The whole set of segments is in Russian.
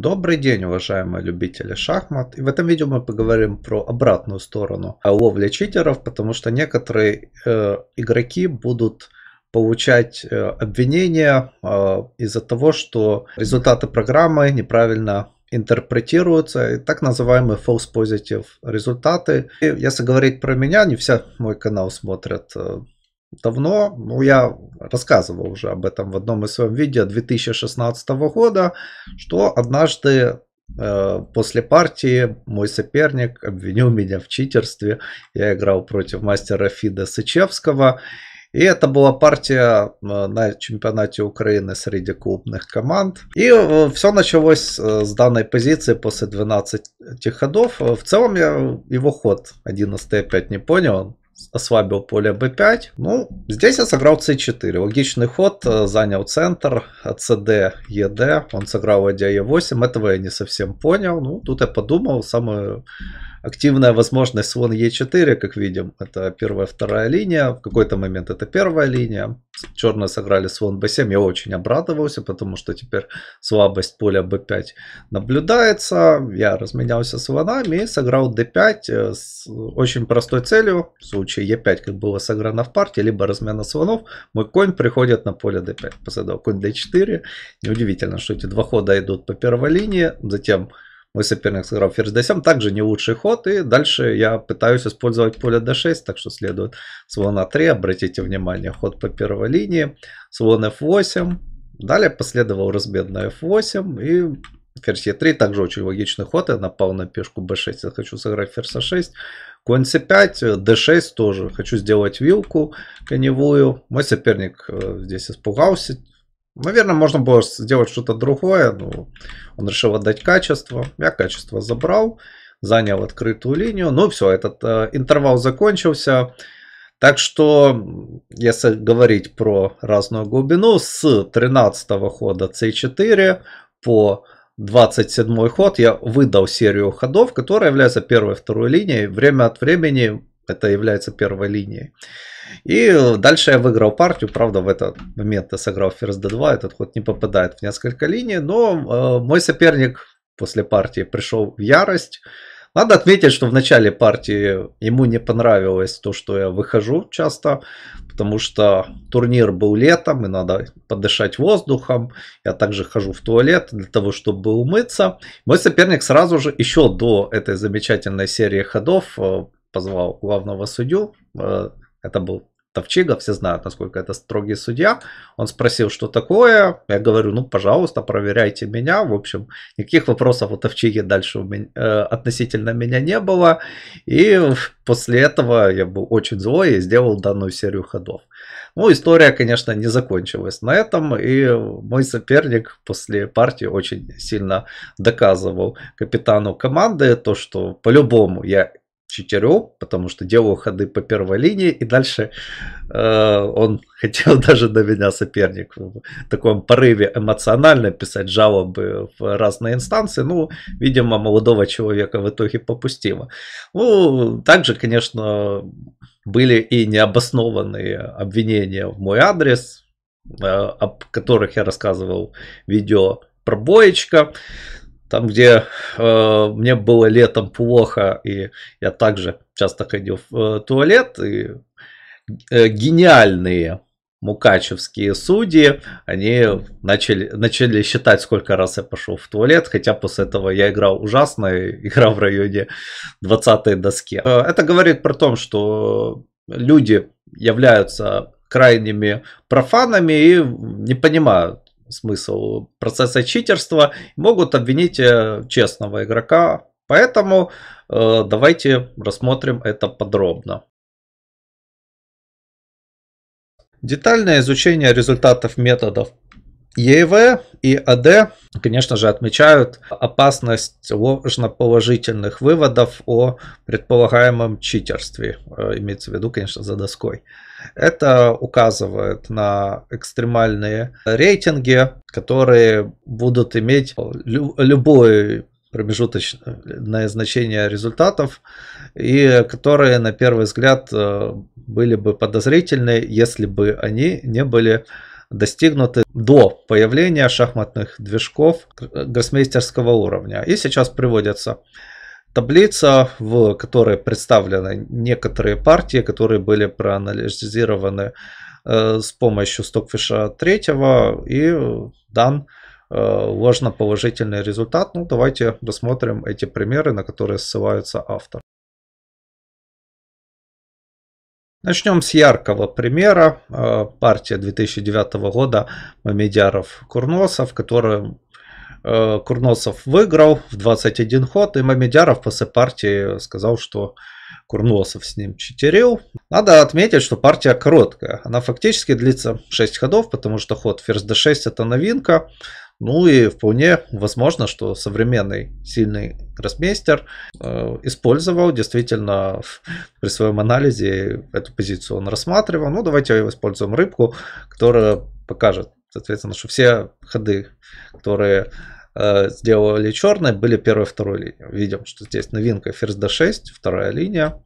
Добрый день, уважаемые любители шахмат. И в этом видео мы поговорим про обратную сторону а ловли читеров, потому что некоторые э, игроки будут получать э, обвинения э, из-за того, что результаты программы неправильно интерпретируются, и так называемые false positive результаты. И если говорить про меня, не все мой канал смотрят э, давно, ну я рассказывал уже об этом в одном из своих видео 2016 года, что однажды э, после партии мой соперник обвинил меня в читерстве. Я играл против мастера Фида Сычевского. И это была партия э, на чемпионате Украины среди клубных команд. И э, все началось э, с данной позиции после 12 ходов. В целом я его ход 11 опять не понял ослабил поле b5. Ну, здесь я сыграл c4. Логичный ход, э, занял центр, cd, а ed. Он сыграл ладья e8. Этого я не совсем понял. Ну, тут я подумал, самый Активная возможность слон e Е4, как видим, это первая, вторая линия. В какой-то момент это первая линия. Черные сыграли слон b7. Я очень обрадовался, потому что теперь слабость поля b5 наблюдается. Я разменялся слонами и сыграл d5 э, с очень простой целью. В случае e5, как было сыграно в партии, либо размена слонов, мой конь приходит на поле d5. Последовал конь d4. Неудивительно, что эти два хода идут по первой линии. Затем мой соперник сыграл ферзь d7, также не лучший ход. И дальше я пытаюсь использовать поле d6, так что следует слон a3. А обратите внимание, ход по первой линии. Слон f8. Далее последовал разбед на f8 и ферзь e3. Также очень логичный ход. Я напал на пешку b6. Я хочу сыграть ферзь a6. Конь c5, d6 тоже. Хочу сделать вилку коневую. Мой соперник э, здесь испугался Наверное, можно было сделать что-то другое, но он решил отдать качество. Я качество забрал, занял открытую линию. Ну все, этот э, интервал закончился. Так что, если говорить про разную глубину, с 13 хода c4 по 27 ход я выдал серию ходов, которая является первой и второй линией. Время от времени это является первой линией. И дальше я выиграл партию. Правда, в этот момент я сыграл ферзь d2. Этот ход не попадает в несколько линий. Но э, мой соперник после партии пришел в ярость. Надо отметить, что в начале партии ему не понравилось то, что я выхожу часто, потому что турнир был летом, и надо подышать воздухом. Я также хожу в туалет для того, чтобы умыться. Мой соперник сразу же, еще до этой замечательной серии ходов, э, позвал главного судью, э, это был Ковчега, все знают, насколько это строгий судья. Он спросил, что такое. Я говорю, ну, пожалуйста, проверяйте меня. В общем, никаких вопросов у Товчеги дальше у меня, э, относительно меня не было. И после этого я был очень злой и сделал данную серию ходов. Ну, история, конечно, не закончилась на этом. И мой соперник после партии очень сильно доказывал капитану команды то, что по-любому я читерю, потому что делаю ходы по первой линии, и дальше э, он хотел даже до меня соперник в таком порыве эмоционально писать жалобы в разные инстанции, ну, видимо, молодого человека в итоге попустило. Ну, также, конечно, были и необоснованные обвинения в мой адрес, э, об которых я рассказывал в видео про боечка. Там, где э, мне было летом плохо, и я также часто ходил в э, туалет, и э, гениальные мукачевские судьи, они начали, начали считать, сколько раз я пошел в туалет, хотя после этого я играл ужасно, игра в районе 20-й доски. Э, это говорит про то, что люди являются крайними профанами и не понимают, смысл процесса читерства, могут обвинить э, честного игрока. Поэтому э, давайте рассмотрим это подробно. Детальное изучение результатов методов ЕВ и АД, конечно же, отмечают опасность ложноположительных выводов о предполагаемом читерстве, э, имеется в виду, конечно, за доской. Это указывает на экстремальные рейтинги, которые будут иметь лю любой промежуточное значение результатов, и которые, на первый взгляд, э, были бы подозрительны, если бы они не были достигнуты до появления шахматных движков гроссмейстерского уровня. И сейчас приводится таблица, в которой представлены некоторые партии, которые были проанализированы э, с помощью Стокфиша 3 и э, дан ложно э, положительный результат. Ну, давайте рассмотрим эти примеры, на которые ссылается автор. Начнем с яркого примера. Э, партия 2009 года Мамедяров-Курносов, которую э, Курносов выиграл в 21 ход, и Мамедяров после партии сказал, что Курносов с ним читерил. Надо отметить, что партия короткая. Она фактически длится 6 ходов, потому что ход ферзь d6 это новинка. Ну и вполне возможно, что современный сильный гроссмейстер э, использовал действительно при своем анализе эту позицию. Он рассматривал, ну давайте используем рыбку, которая покажет, соответственно, что все ходы, которые э, сделали черные, были первой и второй линии. Видим, что здесь новинка ферзь d6, вторая линия,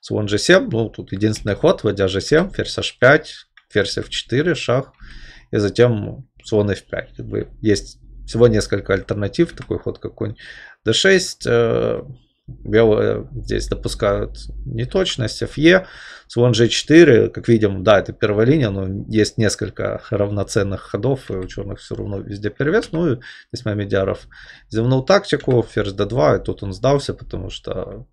слон g7, ну тут единственный ход, вводя g7, ферзь h5, ферзь f4, шах, и затем слон f5. Как бы есть всего несколько альтернатив, такой ход какой конь d6, э, белые э, здесь допускают неточность, fe, слон g4, как видим, да, это первая линия, но есть несколько равноценных ходов, и у черных все равно везде перевес, ну и здесь Мамедяров зевнул тактику, ферзь d2, и тут он сдался, потому что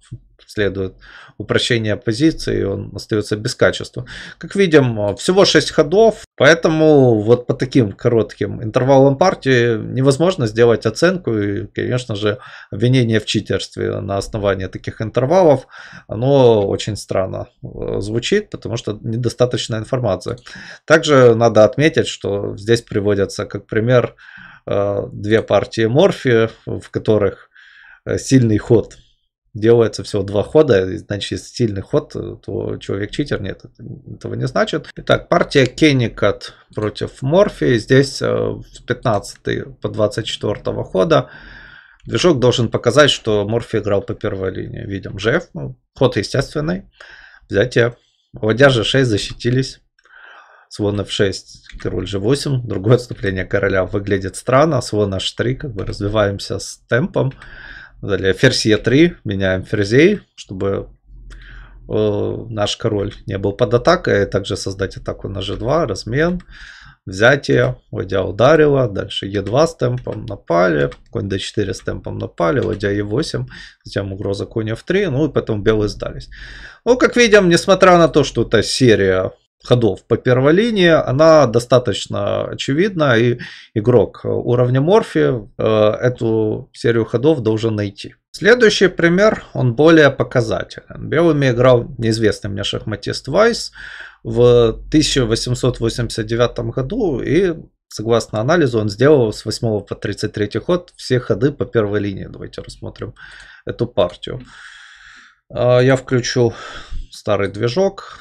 следует упрощение позиции, он остается без качества. Как видим, всего 6 ходов, поэтому вот по таким коротким интервалам партии невозможно сделать оценку. И, конечно же, обвинение в читерстве на основании таких интервалов, оно очень странно э, звучит, потому что недостаточно информации. Также надо отметить, что здесь приводятся как пример э, две партии Морфи, в которых э, сильный ход – делается всего два хода, значит, если сильный ход, э, то человек читер, нет, этого не значит. Итак, партия Кенникот против Морфи, здесь э, с 15 по 24 хода. Движок должен показать, что Морфи играл по первой линии. Видим, жеф, ну, ход естественный, взятие. Ладья g6 защитились. Слон f6, король g8. Другое отступление короля выглядит странно. Слон h3, как бы развиваемся с темпом. Далее ферзь Е3, меняем ферзей, чтобы э, наш король не был под атакой, а также создать атаку на G2, размен, взятие, ладья ударила, дальше Е2 с темпом напали, конь d4 с темпом напали, ладья Е8, затем угроза коня F3, ну и потом белые сдались. Ну, как видим, несмотря на то, что это серия ходов по первой линии она достаточно очевидна, и игрок уровня Морфи э, эту серию ходов должен найти. Следующий пример, он более показателен. Белыми играл неизвестный мне шахматист Вайс в 1889 году, и согласно анализу он сделал с 8 по 33 ход все ходы по первой линии. Давайте рассмотрим эту партию. Э, я включу старый движок,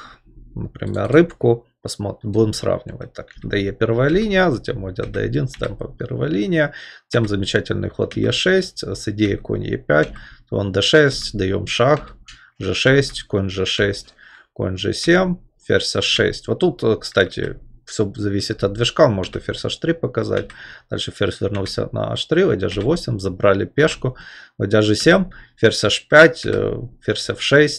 например, рыбку, посмотрим, будем сравнивать. Так, DE первая линия, затем уйдет D1, стемпом первая линия, затем замечательный ход E6, э, с идеей конь E5, он D6, даем шаг, G6, конь G6, конь G7, ферзь H6. Вот тут, э, кстати, все зависит от движка, он может и ферзь h3 показать. Дальше ферзь вернулся на h3, ладья g8, забрали пешку, ладья g7, ферзь h5, э, ферзь f6.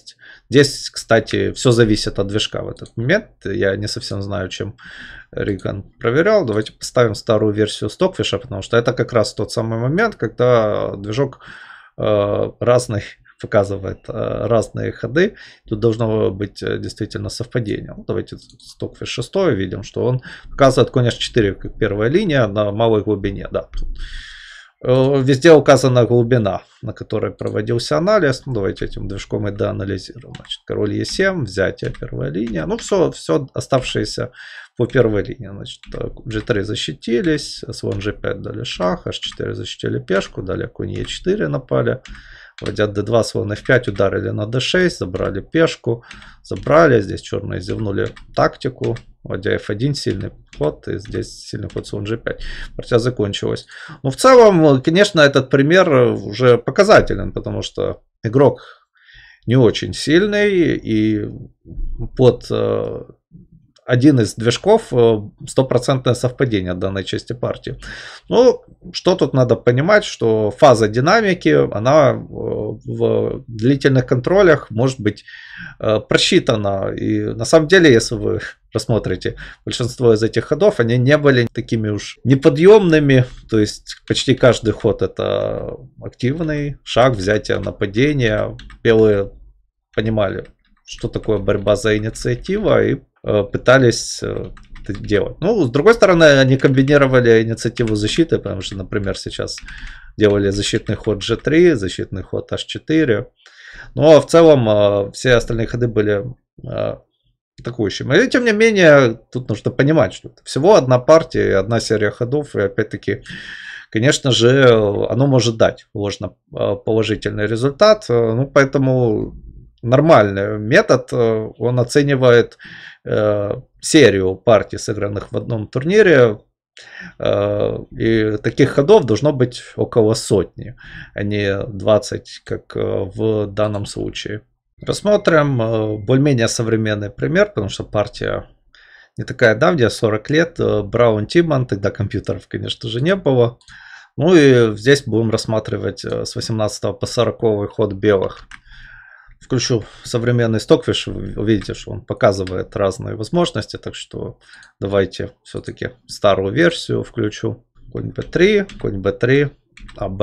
Здесь, кстати, все зависит от движка в этот момент. Я не совсем знаю, чем Риган проверял. Давайте поставим старую версию Стокфиша, потому что это как раз тот самый момент, когда движок э, разный показывает э, разные ходы. Тут должно быть э, действительно совпадение. давайте Стокфиш 6 видим, что он показывает конь h4 как первая линия на малой глубине. Да, тут. Э, везде указана глубина, на которой проводился анализ. Ну, давайте этим движком и доанализируем. Значит, король е 7 взятие, первая линия. Ну, все, все оставшиеся по первой линии. Значит, g3 защитились, слон g5 дали шах, h4 защитили пешку, далее конь e4 напали. Вводя d2, слон f5, ударили на d6, забрали пешку, забрали, здесь черные зевнули тактику, вводя f1, сильный ход, и здесь сильный ход слон g5. Партия закончилась. Но ну, в целом, конечно, этот пример уже показателен, потому что игрок не очень сильный, и под э, один из движков э, стопроцентное совпадение данной части партии. Ну, что тут надо понимать, что фаза динамики, она э, в длительных контролях может быть э, просчитана. И на самом деле, если вы посмотрите, большинство из этих ходов, они не были такими уж неподъемными, то есть почти каждый ход это активный шаг, взятие нападения, белые понимали, что такое борьба за инициатива и Э, пытались э, это делать. Ну, с другой стороны, они комбинировали инициативу защиты, потому что, например, сейчас делали защитный ход G3, защитный ход H4. Но ну, а в целом э, все остальные ходы были атакующими. И тем не менее, тут нужно понимать, что это всего одна партия, одна серия ходов, и опять-таки конечно же, оно может дать ложно положительный результат. Ну, поэтому нормальный метод, он оценивает Э, серию партий, сыгранных в одном турнире, э, и таких ходов должно быть около сотни, а не 20, как э, в данном случае. Рассмотрим более-менее современный пример, потому что партия не такая давняя, 40 лет, Браун Тиман, тогда компьютеров, конечно же, не было. Ну и здесь будем рассматривать с 18 по 40 ход белых включу современный стокфиш, вы увидите, что он показывает разные возможности, так что давайте все-таки старую версию включу. Конь b3, конь b3, аб,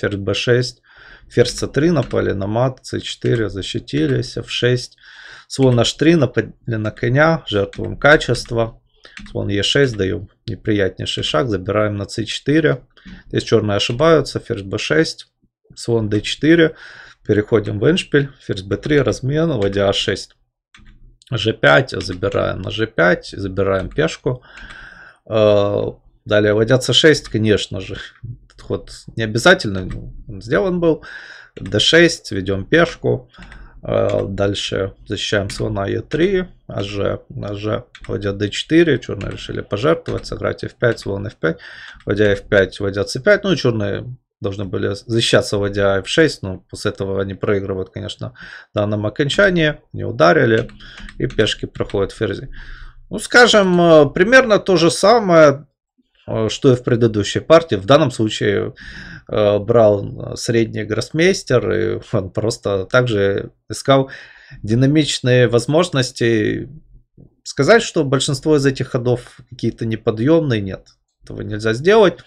ферзь b6, ферзь c3 напали на мат, c4 защитились, f6, слон h3 напали на коня, жертвуем качество, слон e6, даем неприятнейший шаг, забираем на c4, здесь черные ошибаются, ферзь b6, слон d4, Переходим в эндшпиль, ферзь b3, размен, ладья h 6 g5, забираем на g5, забираем пешку. Э, далее ладья c6, конечно же. Этот ход не обязательно, ну, он сделан был. d6, ведем пешку. Э, дальше защищаем слона e3, аж, аж, ладья d4, черные решили пожертвовать, сыграть f5, слон f5, ладья f5, ладья c5, ну и черные должны были защищаться, вводя f6, но после этого они проигрывают, конечно, в данном окончании, не ударили, и пешки проходят ферзи. Ну, скажем, э, примерно то же самое, э, что и в предыдущей партии. В данном случае э, брал средний гроссмейстер, и он просто также искал динамичные возможности. Сказать, что большинство из этих ходов какие-то неподъемные, нет этого нельзя сделать.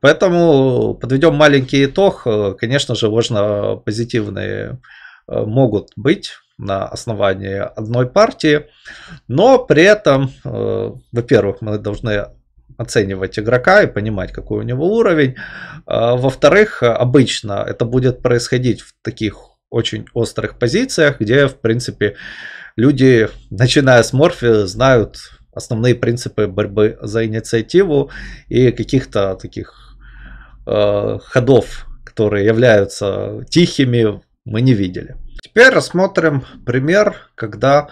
Поэтому подведем маленький итог. Э, конечно же, ложно э, позитивные э, могут быть на основании одной партии, но при этом, во-первых, мы должны оценивать игрока и понимать, какой у него уровень. Во-вторых, обычно это будет происходить в таких очень острых позициях, где, в принципе, люди, начиная с Морфи, знают, основные принципы борьбы за инициативу и каких-то таких э, ходов, которые являются тихими, мы не видели. Теперь рассмотрим пример, когда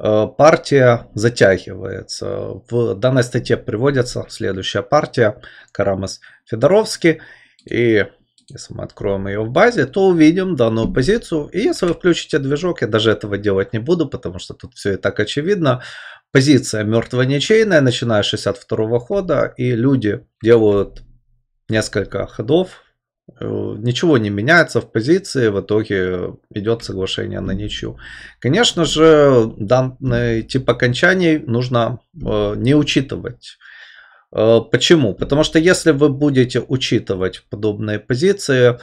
э, партия затягивается. В данной статье приводится следующая партия Карамас Федоровский. И если мы откроем ее в базе, то увидим данную позицию. И если вы включите движок, я даже этого делать не буду, потому что тут все и так очевидно. Позиция мертвая ничейная, начиная с 62 хода, и люди делают несколько ходов. Э, ничего не меняется в позиции, в итоге идет соглашение на ничью. Конечно же, данный тип окончаний нужно э, не учитывать. Э, почему? Потому что если вы будете учитывать подобные позиции,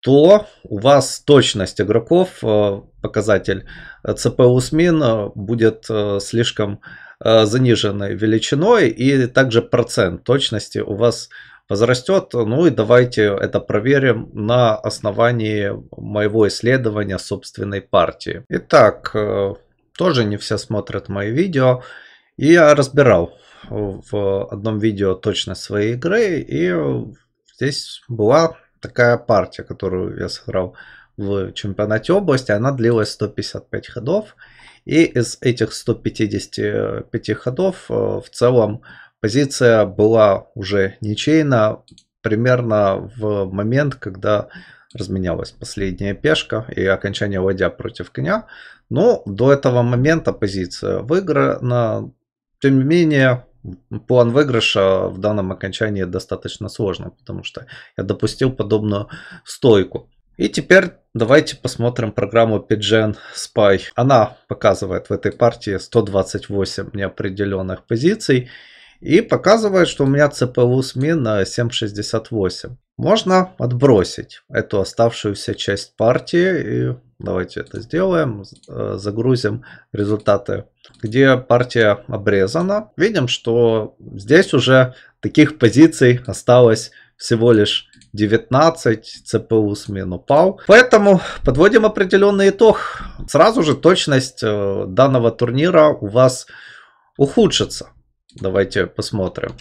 то у вас точность игроков, э, показатель э, ЦПУ СМИН эм будет слишком заниженной величиной и также процент точности у вас возрастет. Ну и давайте это проверим на основании моего исследования собственной партии. Итак, тоже не все смотрят мои видео. И я разбирал в одном видео точно своей игры, и здесь была такая партия, которую я сыграл в чемпионате области, она длилась 155 ходов, и из этих 155 ходов э, в целом позиция была уже ничейна примерно в момент, когда разменялась последняя пешка и окончание ладья против коня. Но ну, до этого момента позиция выиграна. Тем не менее, план выигрыша в данном окончании достаточно сложно, потому что я допустил подобную стойку. И теперь давайте посмотрим программу PGN Spy. Она показывает в этой партии 128 неопределенных позиций и показывает, что у меня CPU смен на 768. Можно отбросить эту оставшуюся часть партии. И давайте это сделаем. Э, загрузим результаты, где партия обрезана. Видим, что здесь уже таких позиций осталось всего лишь 19, CPU смен упал. Поэтому подводим определенный итог. Сразу же точность э, данного турнира у вас ухудшится. Давайте посмотрим.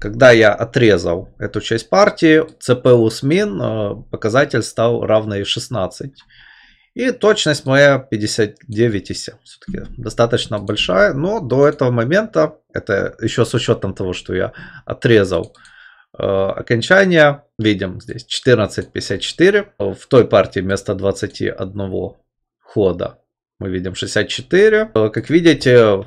Когда я отрезал эту часть партии, ЦПУ СМИН э, показатель стал равный 16. И точность моя 59,7. Все-таки достаточно большая. Но до этого момента, это еще с учетом того, что я отрезал э, окончание, видим здесь 14,54. В той партии вместо 21 хода мы видим 64. Э, как видите,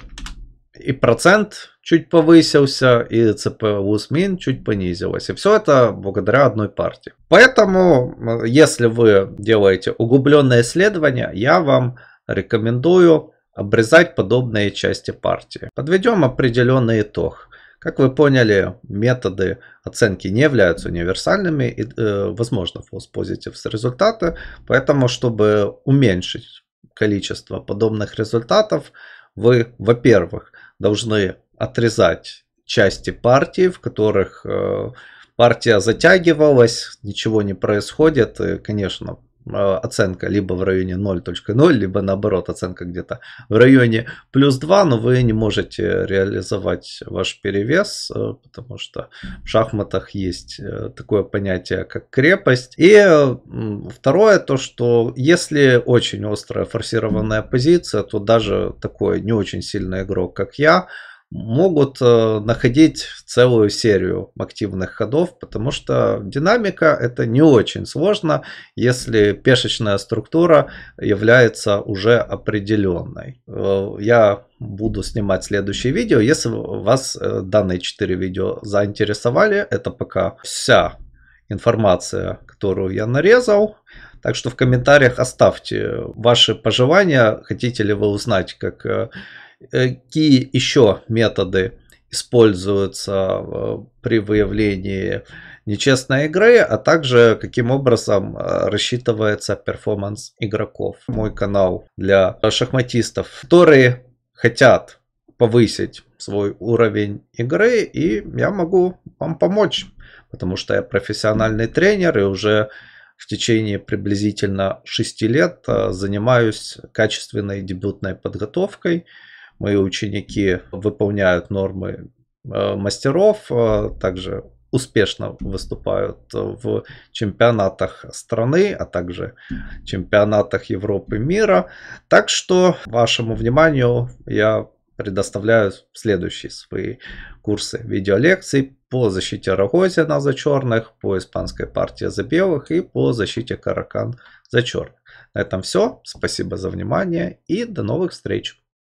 и процент чуть повысился, и ЦПУ СМИН чуть понизилась. И все это благодаря одной партии. Поэтому, э, если вы делаете углубленное исследование, я вам рекомендую обрезать подобные части партии. Подведем определенный итог. Как вы поняли, методы оценки не являются универсальными и, э, возможно, false positives результаты, поэтому, чтобы уменьшить количество подобных результатов, вы, во-первых, должны отрезать части партии, в которых э, партия затягивалась, ничего не происходит, и, конечно, Э, оценка либо в районе 0.0, либо наоборот оценка где-то в районе плюс 2, но вы не можете реализовать ваш перевес, э, потому что в шахматах есть э, такое понятие, как крепость. И второе, то что если очень острая форсированная позиция, то даже такой не очень сильный игрок, как я, могут э, находить целую серию активных ходов, потому что динамика это не очень сложно, если пешечная структура является уже определенной. Э, я буду снимать следующее видео. Если вас э, данные 4 видео заинтересовали, это пока вся информация, которую я нарезал. Так что в комментариях оставьте ваши пожелания, хотите ли вы узнать, как Э, какие еще методы используются э, при выявлении нечестной игры, а также каким образом э, рассчитывается перформанс игроков. Мой канал для шахматистов, которые хотят повысить свой уровень игры, и я могу вам помочь, потому что я профессиональный тренер и уже в течение приблизительно 6 лет занимаюсь качественной дебютной подготовкой мои ученики выполняют нормы э, мастеров, э, также успешно выступают в чемпионатах страны, а также чемпионатах Европы и мира. Так что вашему вниманию я предоставляю следующие свои курсы видеолекций по защите Рогозина за черных, по испанской партии за белых и по защите Каракан за черных. На этом все. Спасибо за внимание и до новых встреч.